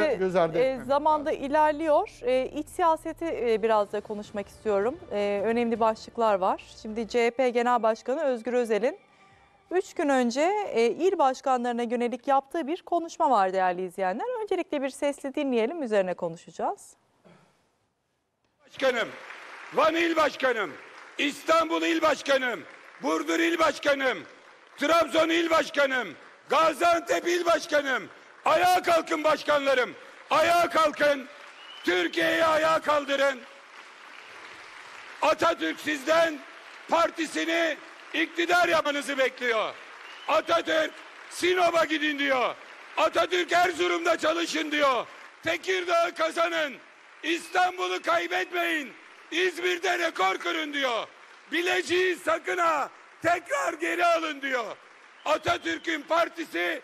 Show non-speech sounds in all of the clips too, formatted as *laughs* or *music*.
de, göz ardı e, zamanda lazım. ilerliyor. E, iç siyaseti e, biraz da konuşmak istiyorum. E, önemli başlıklar var. Şimdi CHP Genel Başkanı Özgür Özel'in 3 gün önce il başkanlarına yönelik yaptığı bir konuşma var değerli izleyenler. Öncelikle bir sesli dinleyelim üzerine konuşacağız. Başkanım, Van İl Başkanım, İstanbul İl Başkanım, Burdur İl Başkanım, Trabzon İl Başkanım, Gaziantep İl Başkanım, Ayağa kalkın başkanlarım. Ayağa kalkın. Türkiye'yi ayağa kaldırın. Atatürk sizden partisini iktidar yapmanızı bekliyor. Atatürk Sinop'a gidin diyor. Atatürk Erzurum'da çalışın diyor. Tekirdağ'ı kazanın. İstanbul'u kaybetmeyin. İzmir'de rekor kırın diyor. Bileciği sakın ha tekrar geri alın diyor. Atatürk'ün partisi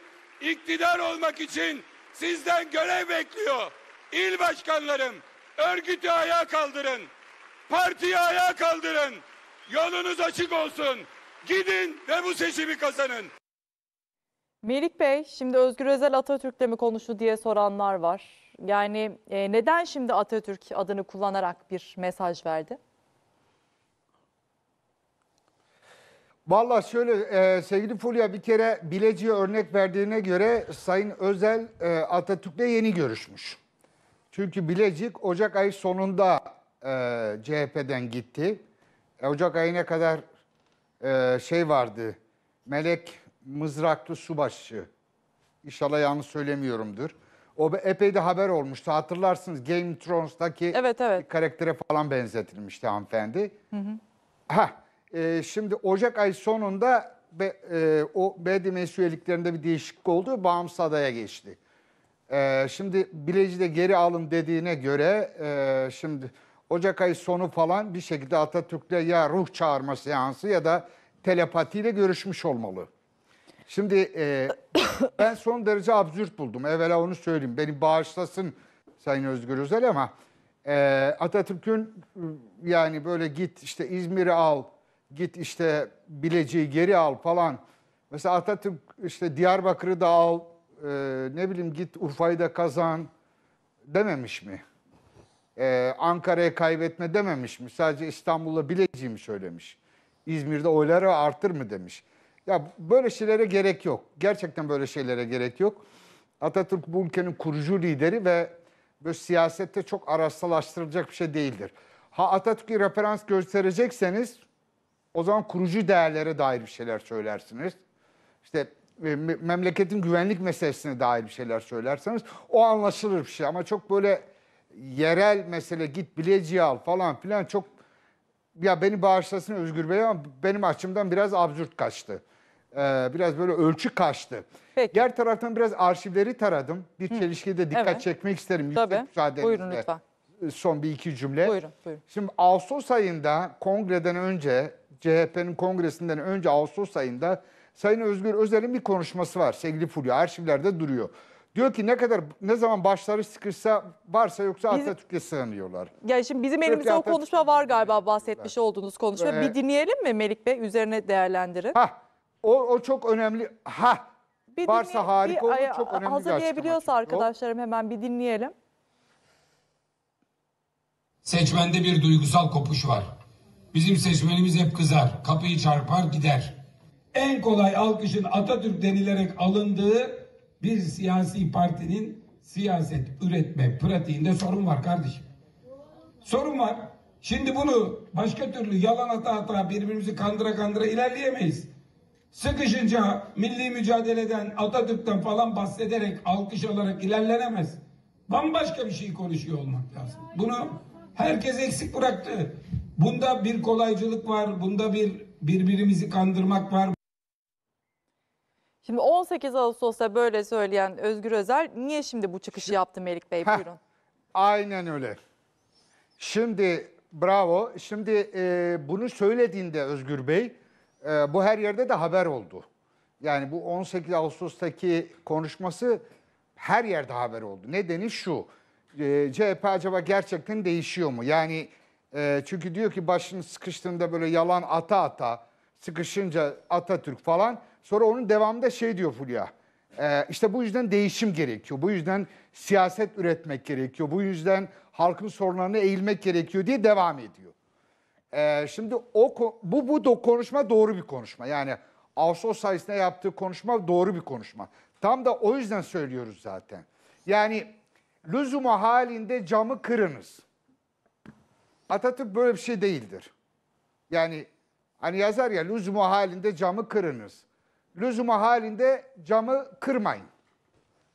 iktidar olmak için sizden görev bekliyor. İl başkanlarım, örgütü ayağa kaldırın. Partiyi ayağa kaldırın. Yolunuz açık olsun. Gidin ve bu seçimi kazanın. Melik Bey, şimdi Özgür Özel Atatürk'le mi konuştu diye soranlar var. Yani e, neden şimdi Atatürk adını kullanarak bir mesaj verdi? Valla şöyle e, sevgili Fulya bir kere Bilecik'e örnek verdiğine göre Sayın Özel e, Atatürk'le yeni görüşmüş. Çünkü Bilecik Ocak ayı sonunda e, CHP'den gitti. E, Ocak ayına kadar e, şey vardı Melek Mızraklı Subaşı İnşallah yanlış söylemiyorumdur. O epey de haber olmuştu. Hatırlarsınız Game of Thrones'taki evet, evet. karaktere falan benzetilmişti hanımefendi. Hı hı. Ha e, şimdi Ocak ayı sonunda be, e, o BDMS üyeliklerinde bir değişiklik oldu. Bağımsız adaya geçti. E, şimdi bileci geri alın dediğine göre e, şimdi Ocak ayı sonu falan bir şekilde Atatürk'le ya ruh çağırma seansı ya da telepatiyle görüşmüş olmalı. Şimdi e, *coughs* ben son derece absürt buldum. Evvela onu söyleyeyim. Beni bağışlasın Sayın Özgür Özel ama e, Atatürk'ün yani böyle git işte İzmir'i al, git işte Bilecik'i geri al falan. Mesela Atatürk işte Diyarbakır'ı da al, e, ne bileyim git Urfa'yı da kazan dememiş mi? Ee, Ankara'ya kaybetme dememiş mi? Sadece İstanbul'la Bilecik'i mi söylemiş? İzmir'de oyları artır mı demiş. Ya böyle şeylere gerek yok. Gerçekten böyle şeylere gerek yok. Atatürk bu ülkenin kurucu lideri ve böyle siyasette çok araçsalaştırılacak bir şey değildir. Ha Atatürk'ü referans gösterecekseniz o zaman kurucu değerlere dair bir şeyler söylersiniz. İşte e, memleketin güvenlik meselesine dair bir şeyler söylerseniz o anlaşılır bir şey. Ama çok böyle yerel mesele git bileciği al falan filan çok ya beni bağışlasın Özgür Bey ama benim açımdan biraz absürt kaçtı. Ee, biraz böyle ölçü kaçtı. Peki. Diğer taraftan biraz arşivleri taradım. Bir Hı. de dikkat evet. çekmek isterim. Tabii. Buyurun lütfen. E, son bir iki cümle. Buyurun, buyurun. Şimdi Ağustos ayında kongreden önce CHP'nin kongresinden önce Ağustos ayında Sayın Özgür Özel'in bir konuşması var. Sevgili Fulya arşivlerde duruyor. Diyor ki ne kadar ne zaman başları sıkışsa varsa yoksa bizim, Atatürk'e sığınıyorlar. Yani şimdi bizim elimizde Türkiye o konuşma var galiba bahsetmiş olduğunuz konuşma. Ee, bir dinleyelim mi Melik Bey üzerine değerlendirin. Ha o, o çok önemli. Ha bir varsa harika bir, olur çok önemli Hazırlayabiliyorsa arkadaşlarım hemen bir dinleyelim. Seçmende bir duygusal kopuş var. Bizim seçmenimiz hep kızar, kapıyı çarpar gider. En kolay alkışın Atatürk denilerek alındığı bir siyasi partinin siyaset üretme pratiğinde sorun var kardeşim. Sorun var. Şimdi bunu başka türlü yalan hata hata birbirimizi kandıra kandıra ilerleyemeyiz. Sıkışınca milli mücadeleden, Atatürk'ten falan bahsederek, alkış alarak ilerlenemez. Bambaşka bir şey konuşuyor olmak lazım. Bunu herkes eksik bıraktı. Bunda bir kolaycılık var, bunda bir birbirimizi kandırmak var. Şimdi 18 Ağustos'ta böyle söyleyen Özgür Özel niye şimdi bu çıkışı yaptı Melik Bey? Heh, Buyurun. Aynen öyle. Şimdi bravo. Şimdi e, bunu söylediğinde Özgür Bey e, bu her yerde de haber oldu. Yani bu 18 Ağustos'taki konuşması her yerde haber oldu. Nedeni şu. E, CHP acaba gerçekten değişiyor mu? Yani e, çünkü diyor ki başını sıkıştığında böyle yalan ata ata sıkışınca Atatürk falan. Sonra onun devamında şey diyor Fulya. E, işte bu yüzden değişim gerekiyor. Bu yüzden siyaset üretmek gerekiyor. Bu yüzden halkın sorunlarına eğilmek gerekiyor diye devam ediyor. E, şimdi o bu bu do konuşma doğru bir konuşma. Yani Ağustos sayesinde yaptığı konuşma doğru bir konuşma. Tam da o yüzden söylüyoruz zaten. Yani lüzumu halinde camı kırınız. Atatürk böyle bir şey değildir. Yani hani yazar ya lüzumu halinde camı kırınız. Lüzumu halinde camı kırmayın.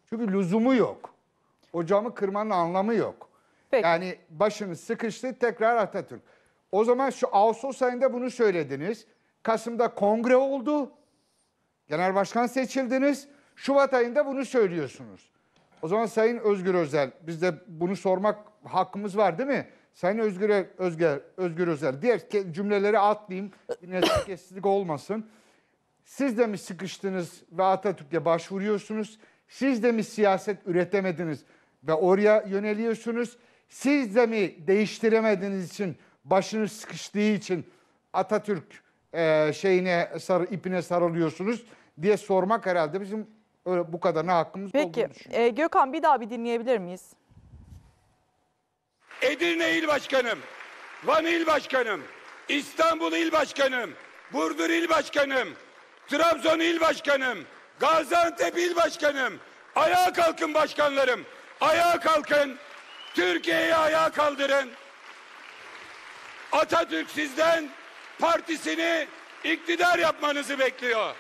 Çünkü lüzumu yok. O camı kırmanın anlamı yok. Peki. Yani başınız sıkıştı tekrar Atatürk. O zaman şu Ağustos ayında bunu söylediniz. Kasım'da kongre oldu. Genel başkan seçildiniz. Şubat ayında bunu söylüyorsunuz. O zaman Sayın Özgür Özel, biz de bunu sormak hakkımız var değil mi? Sayın Özgür, Özgür, Özgür Özel, diğer cümleleri atlayayım, nezaketsizlik olmasın. Siz de mi sıkıştınız ve Atatürk'e başvuruyorsunuz? Siz de mi siyaset üretemediniz ve oraya yöneliyorsunuz? Siz de mi değiştiremediğiniz için, başınız sıkıştığı için Atatürk e, şeyine sar, ipine sarılıyorsunuz diye sormak herhalde bizim öyle bu ne hakkımız Peki, olduğunu düşünüyorum. Peki Gökhan bir daha bir dinleyebilir miyiz? Edirne İl Başkanım, Van İl Başkanım, İstanbul İl Başkanım, Burdur İl Başkanım, Trabzon İl Başkanım, Gaziantep İl Başkanım, ayağa kalkın başkanlarım, ayağa kalkın, Türkiye'yi ayağa kaldırın. Atatürk sizden partisini iktidar yapmanızı bekliyor.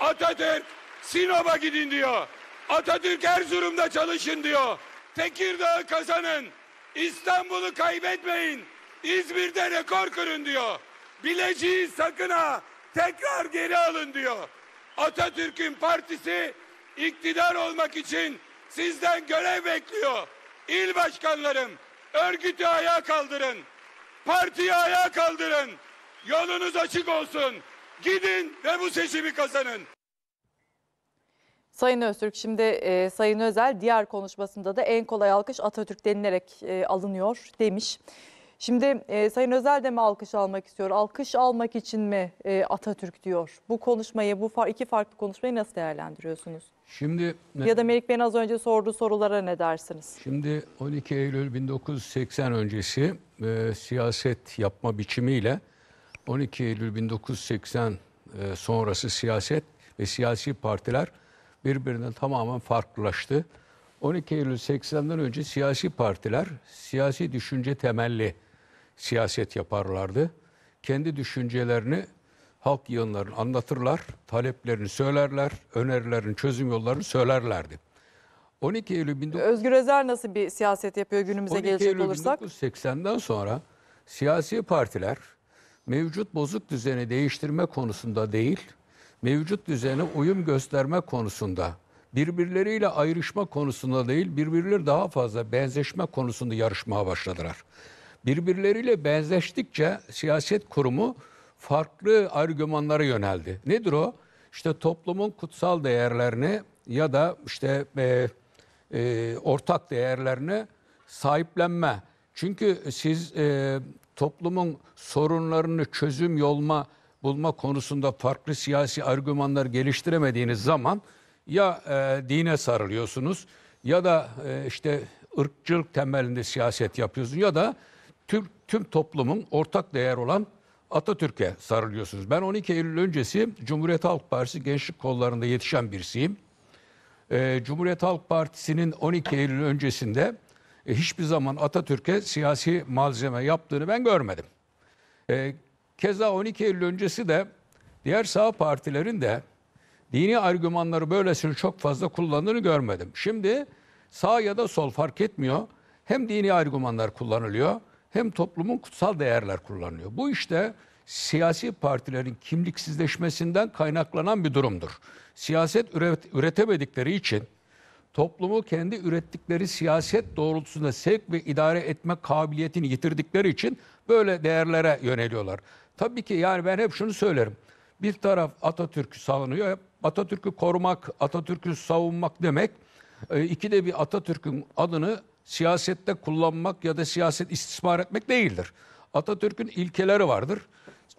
Atatürk Sinop'a gidin diyor. Atatürk Erzurum'da çalışın diyor. Tekirdağ kazanın. İstanbul'u kaybetmeyin. İzmir'de rekor kırın diyor. Bileciği sakın ha tekrar geri alın diyor. Atatürk'ün partisi iktidar olmak için sizden görev bekliyor. İl başkanlarım örgütü ayağa kaldırın. Partiyi ayağa kaldırın. Yolunuz açık olsun. Gidin ve bu seçimi kazanın. Sayın Öztürk şimdi e, Sayın Özel diğer konuşmasında da en kolay alkış Atatürk denilerek e, alınıyor demiş. Şimdi e, Sayın Özel de mi alkış almak istiyor? Alkış almak için mi e, Atatürk diyor? Bu konuşmayı, bu far, iki farklı konuşmayı nasıl değerlendiriyorsunuz? Şimdi ya da Melik Bey'in az önce sorduğu sorulara ne dersiniz? Şimdi 12 Eylül 1980 öncesi e, siyaset yapma biçimiyle 12 Eylül 1980 e, sonrası siyaset ve siyasi partiler birbirinden tamamen farklılaştı. 12 Eylül 80'den önce siyasi partiler siyasi düşünce temelli siyaset yaparlardı. Kendi düşüncelerini halk yığınlarını anlatırlar, taleplerini söylerler, önerilerini, çözüm yollarını söylerlerdi. 12 Eylül 19... Özgür Özel nasıl bir siyaset yapıyor günümüze gelecek Eylül olursak? 12 Eylül 1980'den sonra siyasi partiler mevcut bozuk düzeni değiştirme konusunda değil, mevcut düzene uyum gösterme konusunda, birbirleriyle ayrışma konusunda değil, birbirleri daha fazla benzeşme konusunda yarışmaya başladılar. Birbirleriyle benzeştikçe siyaset kurumu farklı argümanlara yöneldi. Nedir o? İşte toplumun kutsal değerlerini ya da işte e, e, ortak değerlerini sahiplenme. Çünkü siz e, toplumun sorunlarını çözüm yolma bulma konusunda farklı siyasi argümanlar geliştiremediğiniz zaman ya e, dine sarılıyorsunuz ya da e, işte ırkçılık temelinde siyaset yapıyorsunuz ya da tüm, tüm toplumun ortak değer olan Atatürk'e sarılıyorsunuz. Ben 12 Eylül öncesi Cumhuriyet Halk Partisi gençlik kollarında yetişen birisiyim. E, Cumhuriyet Halk Partisi'nin 12 Eylül öncesinde e, hiçbir zaman Atatürk'e siyasi malzeme yaptığını ben görmedim. E, Keza 12 Eylül öncesi de diğer sağ partilerin de dini argümanları böylesini çok fazla kullandığını görmedim. Şimdi sağ ya da sol fark etmiyor. Hem dini argümanlar kullanılıyor hem toplumun kutsal değerler kullanılıyor. Bu işte siyasi partilerin kimliksizleşmesinden kaynaklanan bir durumdur. Siyaset üret üretemedikleri için toplumu kendi ürettikleri siyaset doğrultusunda sevk ve idare etme kabiliyetini yitirdikleri için böyle değerlere yöneliyorlar. Tabii ki yani ben hep şunu söylerim. Bir taraf Atatürk'ü savunuyor. Atatürk'ü korumak, Atatürk'ü savunmak demek. E, iki de bir Atatürk'ün adını siyasette kullanmak ya da siyaset istismar etmek değildir. Atatürk'ün ilkeleri vardır.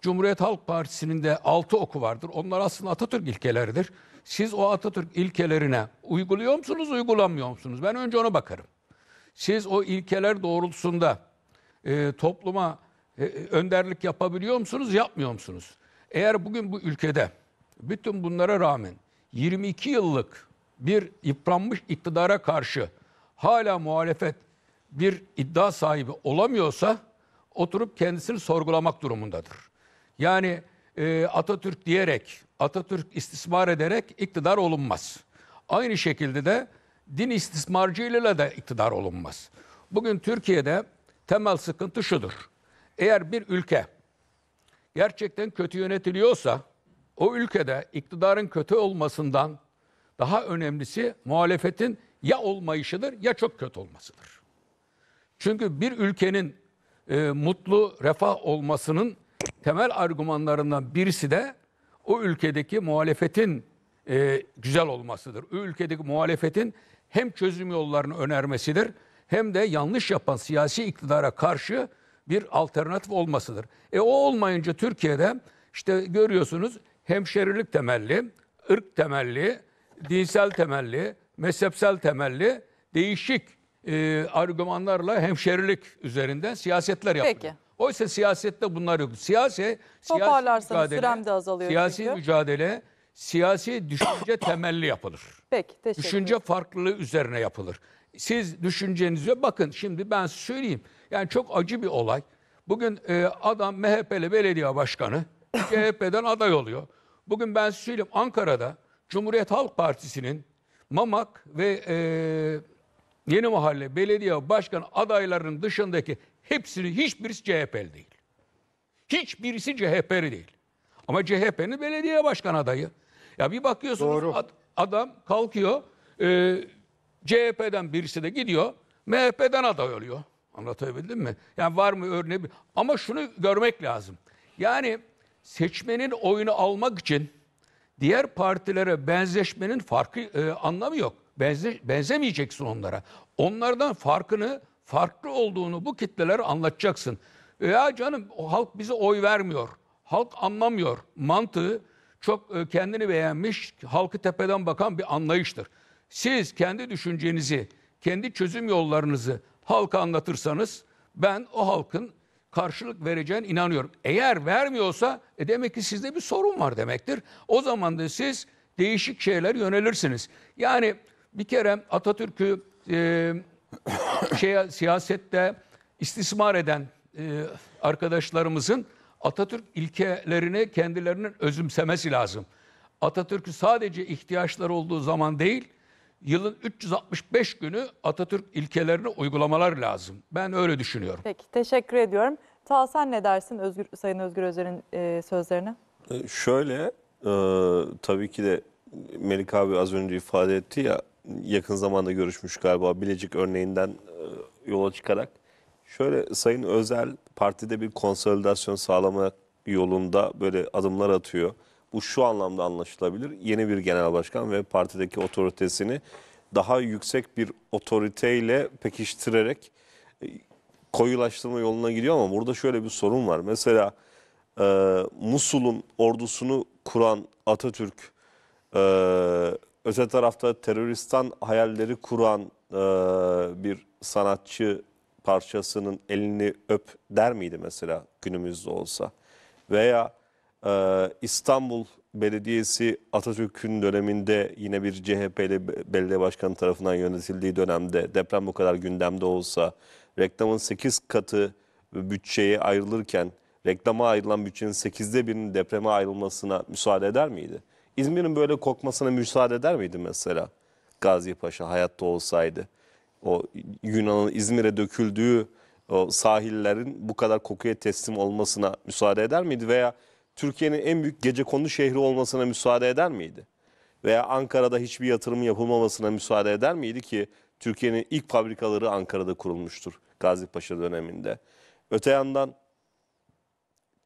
Cumhuriyet Halk Partisi'nin de altı oku vardır. Onlar aslında Atatürk ilkeleridir. Siz o Atatürk ilkelerine uyguluyor musunuz, uygulanmıyor musunuz? Ben önce ona bakarım. Siz o ilkeler doğrultusunda e, topluma e, e, önderlik yapabiliyor musunuz, yapmıyor musunuz? Eğer bugün bu ülkede bütün bunlara rağmen 22 yıllık bir yıpranmış iktidara karşı hala muhalefet bir iddia sahibi olamıyorsa oturup kendisini sorgulamak durumundadır. Yani e, Atatürk diyerek, Atatürk istismar ederek iktidar olunmaz. Aynı şekilde de din istismarcılığıyla da iktidar olunmaz. Bugün Türkiye'de temel sıkıntı şudur. Eğer bir ülke gerçekten kötü yönetiliyorsa o ülkede iktidarın kötü olmasından daha önemlisi muhalefetin ya olmayışıdır ya çok kötü olmasıdır. Çünkü bir ülkenin e, mutlu, refah olmasının temel argümanlarından birisi de o ülkedeki muhalefetin e, güzel olmasıdır. O ülkedeki muhalefetin hem çözüm yollarını önermesidir hem de yanlış yapan siyasi iktidara karşı bir alternatif olmasıdır. E o olmayınca Türkiye'de işte görüyorsunuz hemşerilik temelli, ırk temelli, dinsel temelli, mezhepsel temelli değişik e, argümanlarla hemşerilik üzerinden siyasetler yapılıyor. Peki. Oysa siyasette bunlar yok. Siyasi, siyasi mücadele, de azalıyor siyasi çünkü. mücadele siyasi düşünce temelli yapılır. Peki, teşekkür Düşünce farklılığı üzerine yapılır. Siz düşüncenize bakın şimdi ben söyleyeyim. Yani çok acı bir olay. Bugün e, adam MHP'li belediye başkanı *laughs* CHP'den aday oluyor. Bugün ben söyleyeyim Ankara'da Cumhuriyet Halk Partisi'nin Mamak ve e, Yeni Mahalle Belediye Başkanı adaylarının dışındaki hepsini hiçbirisi CHP'li değil. Hiçbirisi CHP'li değil. Ama CHP'nin belediye başkan adayı. Ya bir bakıyorsunuz Doğru. Ad, adam kalkıyor e, CHP'den birisi de gidiyor MHP'den aday oluyor. Anlatabildim mi? Yani var mı örneği? Ama şunu görmek lazım. Yani seçmenin oyunu almak için diğer partilere benzeşmenin farkı e, anlamı yok. Benze, benzemeyeceksin onlara. Onlardan farkını, farklı olduğunu bu kitlelere anlatacaksın. Ya canım o halk bize oy vermiyor. Halk anlamıyor. Mantığı çok e, kendini beğenmiş, halkı tepeden bakan bir anlayıştır. Siz kendi düşüncenizi, kendi çözüm yollarınızı halka anlatırsanız ben o halkın karşılık vereceğine inanıyorum. Eğer vermiyorsa e demek ki sizde bir sorun var demektir. O zaman da siz değişik şeyler yönelirsiniz. Yani bir kere Atatürk'ü e, *coughs* şeye, siyasette istismar eden e, arkadaşlarımızın Atatürk ilkelerini kendilerinin özümsemesi lazım. Atatürk'ü sadece ihtiyaçları olduğu zaman değil, yılın 365 günü Atatürk ilkelerini uygulamalar lazım. Ben öyle düşünüyorum. Peki teşekkür ediyorum. Ta sen ne dersin Özgür, Sayın Özgür Özer'in e, sözlerine? E, şöyle e, tabii ki de Melik abi az önce ifade etti ya yakın zamanda görüşmüş galiba Bilecik örneğinden e, yola çıkarak. Şöyle Sayın Özel partide bir konsolidasyon sağlama yolunda böyle adımlar atıyor. Bu şu anlamda anlaşılabilir. Yeni bir genel başkan ve partideki otoritesini daha yüksek bir otoriteyle pekiştirerek e, koyulaştırma yoluna gidiyor ama burada şöyle bir sorun var. Mesela e, Musul'un ordusunu kuran Atatürk, e, öte tarafta teröristan hayalleri kuran e, bir sanatçı parçasının elini öp der miydi mesela günümüzde olsa? Veya ee, İstanbul Belediyesi Atatürk'ün döneminde yine bir CHP'li belediye başkanı tarafından yönetildiği dönemde deprem bu kadar gündemde olsa reklamın 8 katı bütçeye ayrılırken reklama ayrılan bütçenin 8'de birinin depreme ayrılmasına müsaade eder miydi? İzmir'in böyle kokmasına müsaade eder miydi mesela Gazi Paşa hayatta olsaydı? O Yunan'ın İzmir'e döküldüğü o sahillerin bu kadar kokuya teslim olmasına müsaade eder miydi? Veya Türkiye'nin en büyük gece kondu şehri olmasına müsaade eder miydi? Veya Ankara'da hiçbir yatırım yapılmamasına müsaade eder miydi ki Türkiye'nin ilk fabrikaları Ankara'da kurulmuştur Gazi Paşa döneminde. Öte yandan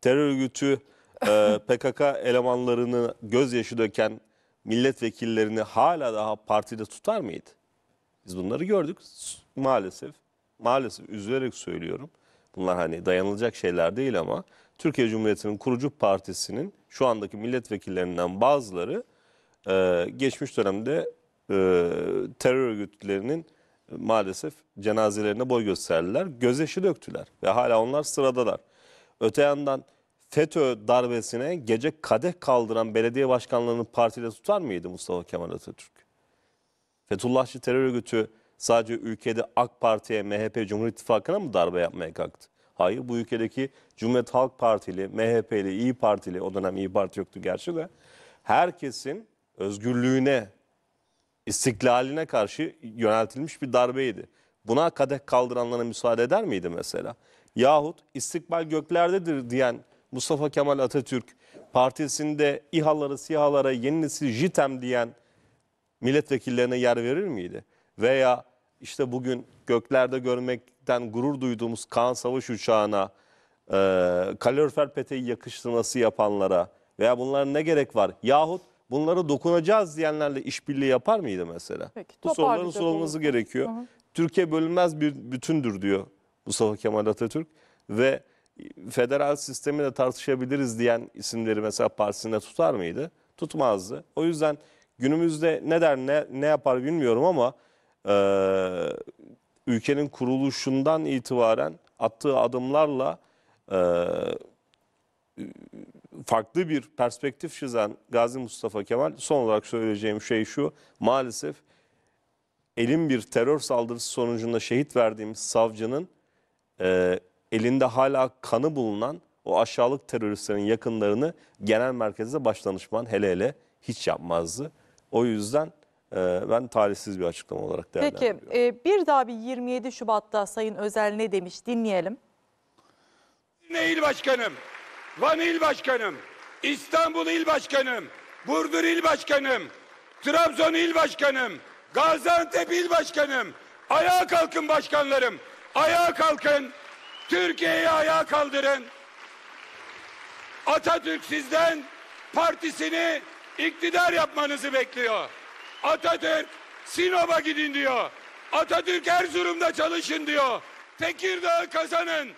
terör örgütü e, *laughs* PKK elemanlarını gözyaşı döken milletvekillerini hala daha partide tutar mıydı? Biz bunları gördük maalesef. Maalesef üzülerek söylüyorum. Bunlar hani dayanılacak şeyler değil ama Türkiye Cumhuriyeti'nin kurucu partisinin şu andaki milletvekillerinden bazıları e, geçmiş dönemde e, terör örgütlerinin e, maalesef cenazelerine boy gösterdiler. Gözeşi döktüler ve hala onlar sıradalar. Öte yandan FETÖ darbesine gece kadeh kaldıran belediye başkanlarını partiyle tutar mıydı Mustafa Kemal Atatürk? Fethullahçı terör örgütü sadece ülkede AK Parti'ye, MHP, Cumhur İttifakı'na mı darbe yapmaya kalktı? Hayır bu ülkedeki Cumhuriyet Halk Partili, MHP'li, İyi Partili o dönem İyi Parti yoktu gerçi de herkesin özgürlüğüne, istiklaline karşı yöneltilmiş bir darbeydi. Buna kadeh kaldıranlara müsaade eder miydi mesela? Yahut istikbal göklerdedir diyen Mustafa Kemal Atatürk partisinde İHA'lara, SİHA'lara yeni nesil JITEM diyen milletvekillerine yer verir miydi? Veya işte bugün göklerde görmek gerçekten gurur duyduğumuz Kaan Savaş uçağına, e, kalorifer peteği yakıştırması yapanlara veya bunlara ne gerek var? Yahut bunlara dokunacağız diyenlerle işbirliği yapar mıydı mesela? Peki, Bu soruların sorulması gerekiyor. Hı hı. Türkiye bölünmez bir bütündür diyor Mustafa Kemal Atatürk ve federal sistemi de tartışabiliriz diyen isimleri mesela partisinde tutar mıydı? Tutmazdı. O yüzden günümüzde ne der ne, ne yapar bilmiyorum ama e, ülkenin kuruluşundan itibaren attığı adımlarla e, farklı bir perspektif çizen Gazi Mustafa Kemal son olarak söyleyeceğim şey şu maalesef elin bir terör saldırısı sonucunda şehit verdiğimiz savcının e, elinde hala kanı bulunan o aşağılık teröristlerin yakınlarını genel merkeze başdanışman hele hele hiç yapmazdı. O yüzden ee, ben talihsiz bir açıklama olarak değerlendiriyorum. Peki bir daha bir 27 Şubat'ta Sayın Özel ne demiş dinleyelim. Ne il başkanım, Van il başkanım, İstanbul il başkanım, Burdur il başkanım, Trabzon il başkanım, Gaziantep il başkanım, ayağa kalkın başkanlarım, ayağa kalkın, Türkiye'yi ayağa kaldırın. Atatürk sizden partisini iktidar yapmanızı bekliyor. Atatürk Sinop'a gidin diyor. Atatürk Erzurum'da çalışın diyor. Tekirdağ'ı kazanın.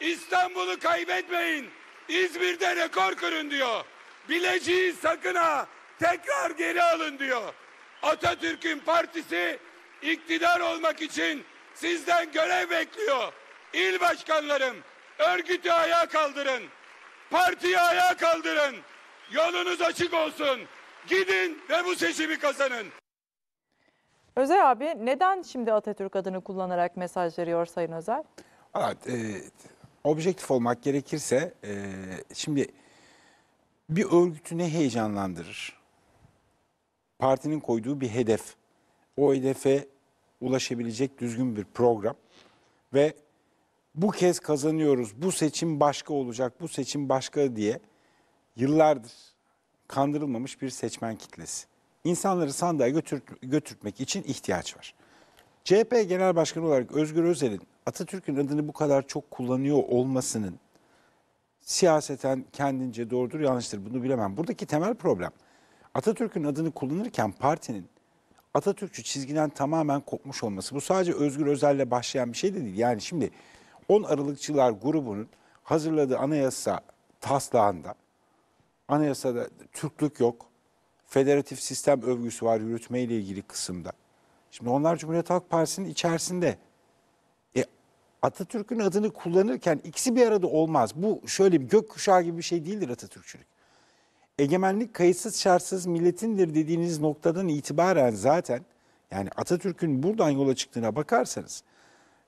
İstanbul'u kaybetmeyin. İzmir'de rekor kırın diyor. Bileciği sakın ha tekrar geri alın diyor. Atatürk'ün partisi iktidar olmak için sizden görev bekliyor. İl başkanlarım örgütü ayağa kaldırın. Partiyi ayağa kaldırın. Yolunuz açık olsun. Gidin ve bu seçimi kazanın. Özel abi neden şimdi Atatürk adını kullanarak mesaj veriyor Sayın Özer? Evet, e, objektif olmak gerekirse e, şimdi bir örgütü ne heyecanlandırır? Partinin koyduğu bir hedef. O hedefe ulaşabilecek düzgün bir program ve bu kez kazanıyoruz, bu seçim başka olacak, bu seçim başka diye yıllardır kandırılmamış bir seçmen kitlesi. İnsanları sandığa götür, götürtmek için ihtiyaç var. CHP Genel Başkanı olarak Özgür Özel'in Atatürk'ün adını bu kadar çok kullanıyor olmasının siyaseten kendince doğrudur yanlıştır bunu bilemem. Buradaki temel problem Atatürk'ün adını kullanırken partinin Atatürkçü çizgiden tamamen kopmuş olması. Bu sadece Özgür Özel'le başlayan bir şey de değil. Yani şimdi 10 Aralıkçılar grubunun hazırladığı anayasa taslağında Anayasada Türklük yok. Federatif sistem övgüsü var yürütmeyle ilgili kısımda. Şimdi onlar Cumhuriyet Halk Partisi'nin içerisinde. E, Atatürk'ün adını kullanırken ikisi bir arada olmaz. Bu şöyle bir gökkuşağı gibi bir şey değildir Atatürkçülük. Egemenlik kayıtsız şartsız milletindir dediğiniz noktadan itibaren zaten yani Atatürk'ün buradan yola çıktığına bakarsanız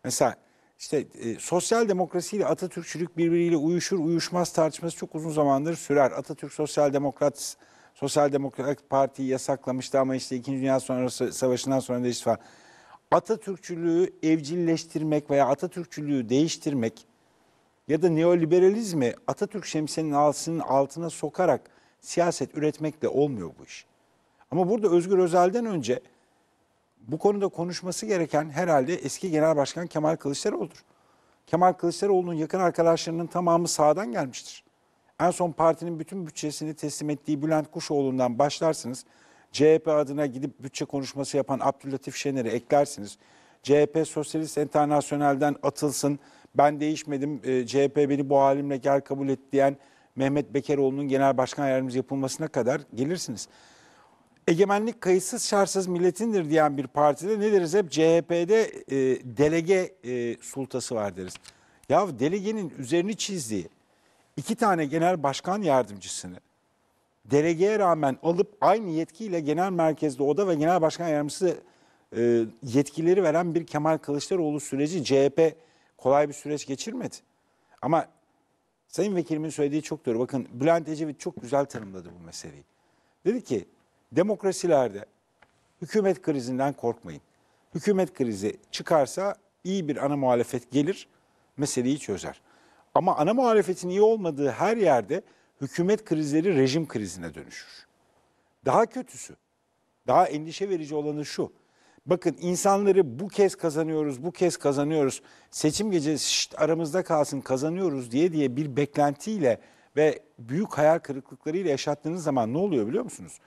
mesela işte e, sosyal demokrasi ile Atatürkçülük birbiriyle uyuşur uyuşmaz tartışması çok uzun zamandır sürer. Atatürk sosyal demokrat sosyal demokrat partiyi yasaklamıştı ama işte 2. Dünya sonrası savaşından sonra değişti falan. Atatürkçülüğü evcilleştirmek veya Atatürkçülüğü değiştirmek ya da neoliberalizmi Atatürk şemsiyenin altının altına sokarak siyaset üretmekle olmuyor bu iş. Ama burada Özgür Özel'den önce bu konuda konuşması gereken herhalde eski Genel Başkan Kemal Kılıçdaroğlu'dur. Kemal Kılıçdaroğlu'nun yakın arkadaşlarının tamamı sağdan gelmiştir. En son partinin bütün bütçesini teslim ettiği Bülent Kuşoğlu'ndan başlarsınız. CHP adına gidip bütçe konuşması yapan Abdülatif Şener'i eklersiniz. CHP Sosyalist Enternasyonel'den atılsın, ben değişmedim, e, CHP beni bu halimle gel kabul et diyen Mehmet Bekeroğlu'nun genel başkan yardımcısı yapılmasına kadar gelirsiniz egemenlik kayıtsız şartsız milletindir diyen bir partide ne deriz hep CHP'de e, delege e, sultası var deriz. Ya delegenin üzerini çizdiği iki tane genel başkan yardımcısını delegeye rağmen alıp aynı yetkiyle genel merkezde oda ve genel başkan yardımcısı e, yetkileri veren bir Kemal Kılıçdaroğlu süreci CHP kolay bir süreç geçirmedi. Ama Sayın Vekilimin söylediği çok doğru. Bakın Bülent Ecevit çok güzel tanımladı bu meseleyi. Dedi ki Demokrasilerde hükümet krizinden korkmayın. Hükümet krizi çıkarsa iyi bir ana muhalefet gelir, meseleyi çözer. Ama ana muhalefetin iyi olmadığı her yerde hükümet krizleri rejim krizine dönüşür. Daha kötüsü, daha endişe verici olanı şu. Bakın insanları bu kez kazanıyoruz, bu kez kazanıyoruz, seçim gecesi şşt, aramızda kalsın kazanıyoruz diye diye bir beklentiyle ve büyük hayal kırıklıklarıyla yaşattığınız zaman ne oluyor biliyor musunuz?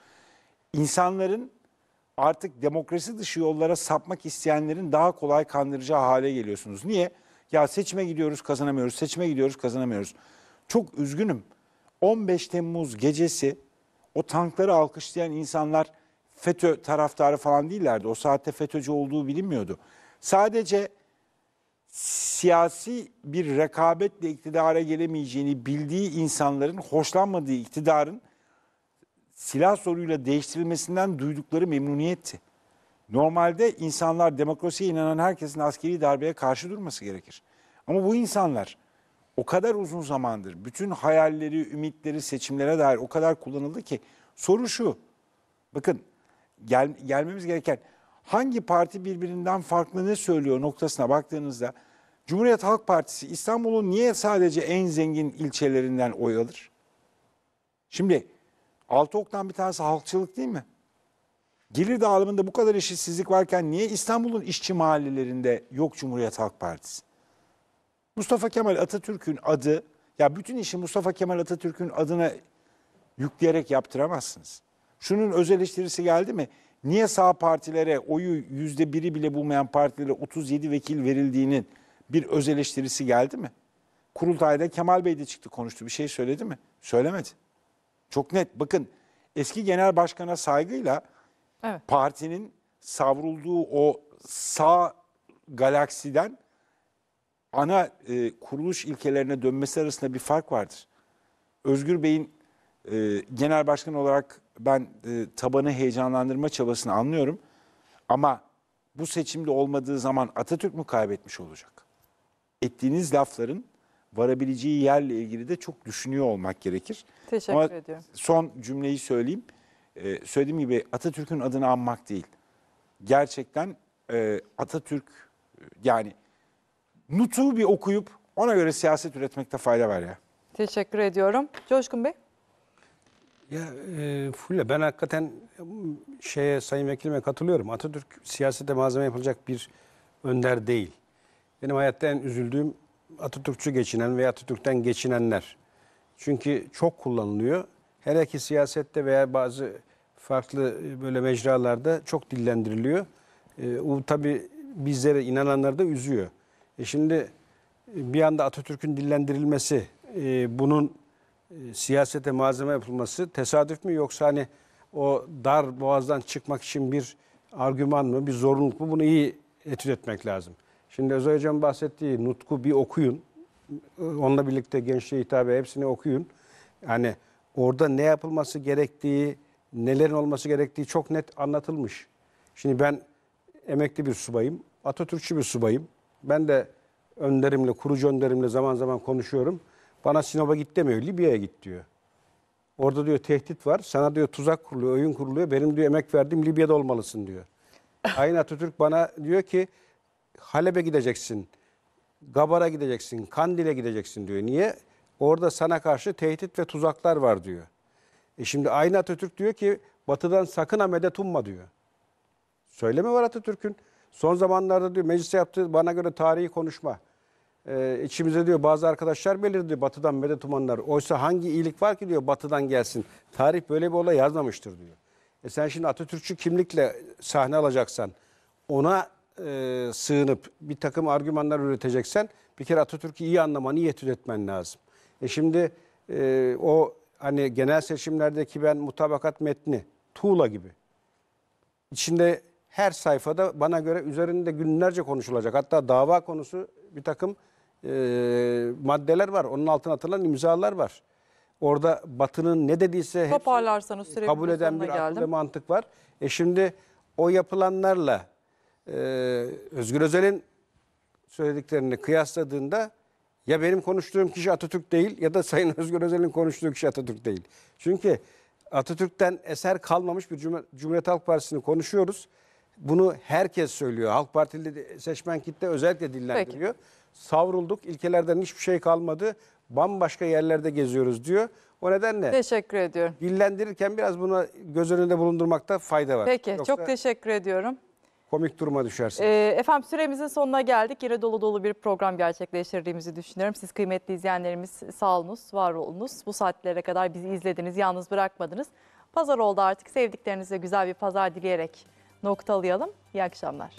insanların artık demokrasi dışı yollara sapmak isteyenlerin daha kolay kandıracağı hale geliyorsunuz. Niye? Ya seçime gidiyoruz kazanamıyoruz, seçime gidiyoruz kazanamıyoruz. Çok üzgünüm. 15 Temmuz gecesi o tankları alkışlayan insanlar FETÖ taraftarı falan değillerdi. O saatte FETÖ'cü olduğu bilinmiyordu. Sadece siyasi bir rekabetle iktidara gelemeyeceğini bildiği insanların hoşlanmadığı iktidarın silah soruyla değiştirilmesinden duydukları memnuniyetti. Normalde insanlar demokrasiye inanan herkesin askeri darbeye karşı durması gerekir. Ama bu insanlar o kadar uzun zamandır bütün hayalleri, ümitleri seçimlere dair o kadar kullanıldı ki soru şu. Bakın gel, gelmemiz gereken hangi parti birbirinden farklı ne söylüyor noktasına baktığınızda Cumhuriyet Halk Partisi İstanbul'un niye sadece en zengin ilçelerinden oy alır? Şimdi Altı oktan bir tanesi halkçılık değil mi? Gelir dağılımında bu kadar eşitsizlik varken niye İstanbul'un işçi mahallelerinde yok Cumhuriyet Halk Partisi? Mustafa Kemal Atatürk'ün adı, ya bütün işi Mustafa Kemal Atatürk'ün adına yükleyerek yaptıramazsınız. Şunun öz eleştirisi geldi mi? Niye sağ partilere oyu yüzde biri bile bulmayan partilere 37 vekil verildiğinin bir öz eleştirisi geldi mi? Kurultayda Kemal Bey de çıktı konuştu bir şey söyledi mi? Söylemedi. Çok net bakın eski genel başkana saygıyla evet. partinin savrulduğu o sağ galaksiden ana e, kuruluş ilkelerine dönmesi arasında bir fark vardır. Özgür Bey'in e, genel başkan olarak ben e, tabanı heyecanlandırma çabasını anlıyorum. Ama bu seçimde olmadığı zaman Atatürk mü kaybetmiş olacak? Ettiğiniz lafların varabileceği yerle ilgili de çok düşünüyor olmak gerekir. Teşekkür Ama ediyorum. Son cümleyi söyleyeyim. Ee, söylediğim gibi Atatürk'ün adını anmak değil. Gerçekten e, Atatürk yani Nutu bir okuyup ona göre siyaset üretmekte fayda var ya. Teşekkür ediyorum. Coşkun Bey. Ya e, Fulya ben hakikaten şeye Sayın Vekilime katılıyorum. Atatürk siyasete malzeme yapılacak bir önder değil. Benim hayatta en üzüldüğüm Atatürkçü geçinen veya Atatürk'ten geçinenler. Çünkü çok kullanılıyor. Hele ki siyasette veya bazı farklı e, böyle mecralarda çok dillendiriliyor. E, tabi bizlere inananları da üzüyor. E şimdi e, bir anda Atatürk'ün dillendirilmesi, e, bunun e, siyasete malzeme yapılması tesadüf mü yoksa hani o dar boğazdan çıkmak için bir argüman mı, bir zorunluluk mu bunu iyi etüt etmek lazım. Şimdi Özay Hocam bahsettiği Nutku bir okuyun. Onunla birlikte gençliğe hitabe hepsini okuyun. Yani orada ne yapılması gerektiği, nelerin olması gerektiği çok net anlatılmış. Şimdi ben emekli bir subayım, Atatürkçü bir subayım. Ben de önderimle, kurucu önderimle zaman zaman konuşuyorum. Bana Sinop'a git demiyor, Libya'ya git diyor. Orada diyor tehdit var, sana diyor tuzak kuruluyor, oyun kuruluyor. Benim diyor emek verdiğim Libya'da olmalısın diyor. Aynı Atatürk bana diyor ki Halep'e gideceksin, Gabar'a gideceksin, Kandil'e gideceksin diyor. Niye? Orada sana karşı tehdit ve tuzaklar var diyor. E şimdi aynı Atatürk diyor ki batıdan sakın ha medet umma diyor. Söyleme var Atatürk'ün. Son zamanlarda diyor meclise yaptığı bana göre tarihi konuşma. Ee, içimize diyor bazı arkadaşlar belirdi batıdan medet umanlar. Oysa hangi iyilik var ki diyor batıdan gelsin. Tarih böyle bir olay yazmamıştır diyor. E sen şimdi Atatürkçü kimlikle sahne alacaksan ona e, sığınıp bir takım argümanlar üreteceksen bir kere Atatürk'ü iyi anlamanı niyet üretmen lazım. E şimdi e, o hani genel seçimlerdeki ben mutabakat metni, tuğla gibi. içinde her sayfada bana göre üzerinde günlerce konuşulacak. Hatta dava konusu bir takım e, maddeler var. Onun altına atılan imzalar var. Orada Batı'nın ne dediyse hepsi kabul eden bir akıl ve mantık var. E şimdi o yapılanlarla e, Özgür Özel'in söylediklerini kıyasladığında ya benim konuştuğum kişi Atatürk değil ya da Sayın *laughs* Özgür Özel'in konuştuğu kişi Atatürk değil. Çünkü Atatürk'ten eser kalmamış bir Cumhur Cumhuriyet Halk Partisi'ni konuşuyoruz. Bunu herkes söylüyor. Halk Partili seçmen kitle özellikle dillendiriyor. Peki. Savrulduk, ilkelerden hiçbir şey kalmadı. Bambaşka yerlerde geziyoruz diyor. O nedenle teşekkür ediyorum. Dillendirirken biraz buna göz önünde bulundurmakta fayda var. Peki, Yoksa... çok teşekkür ediyorum komik duruma düşersiniz. E, efendim süremizin sonuna geldik. Yine dolu dolu bir program gerçekleştirdiğimizi düşünüyorum. Siz kıymetli izleyenlerimiz sağolunuz, var olunuz. Bu saatlere kadar bizi izlediniz, yalnız bırakmadınız. Pazar oldu artık. Sevdiklerinize güzel bir pazar dileyerek noktalayalım. İyi akşamlar.